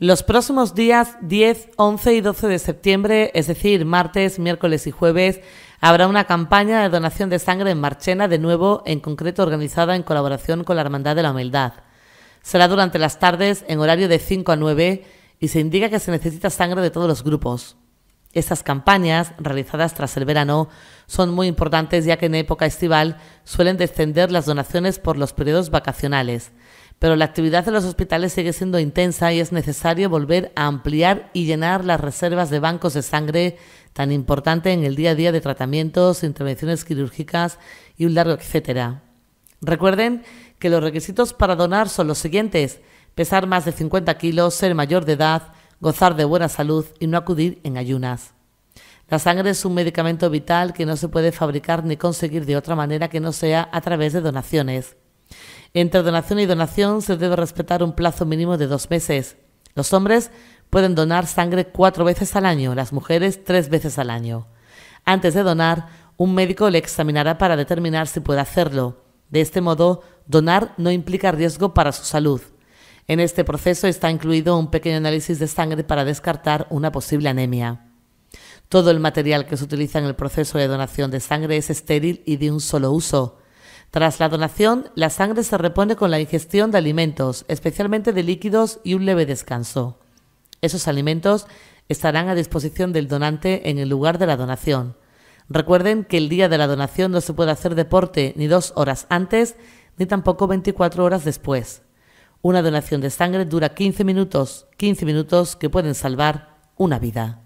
Los próximos días 10, 11 y 12 de septiembre, es decir, martes, miércoles y jueves, habrá una campaña de donación de sangre en Marchena, de nuevo, en concreto organizada en colaboración con la Hermandad de la Humildad. Será durante las tardes, en horario de 5 a 9, y se indica que se necesita sangre de todos los grupos. Estas campañas, realizadas tras el verano, son muy importantes ya que en época estival suelen descender las donaciones por los periodos vacacionales pero la actividad de los hospitales sigue siendo intensa y es necesario volver a ampliar y llenar las reservas de bancos de sangre tan importante en el día a día de tratamientos, intervenciones quirúrgicas y un largo etcétera. Recuerden que los requisitos para donar son los siguientes, pesar más de 50 kilos, ser mayor de edad, gozar de buena salud y no acudir en ayunas. La sangre es un medicamento vital que no se puede fabricar ni conseguir de otra manera que no sea a través de donaciones. Entre donación y donación se debe respetar un plazo mínimo de dos meses. Los hombres pueden donar sangre cuatro veces al año, las mujeres tres veces al año. Antes de donar, un médico le examinará para determinar si puede hacerlo. De este modo, donar no implica riesgo para su salud. En este proceso está incluido un pequeño análisis de sangre para descartar una posible anemia. Todo el material que se utiliza en el proceso de donación de sangre es estéril y de un solo uso. Tras la donación, la sangre se repone con la ingestión de alimentos, especialmente de líquidos y un leve descanso. Esos alimentos estarán a disposición del donante en el lugar de la donación. Recuerden que el día de la donación no se puede hacer deporte ni dos horas antes ni tampoco 24 horas después. Una donación de sangre dura 15 minutos, 15 minutos que pueden salvar una vida.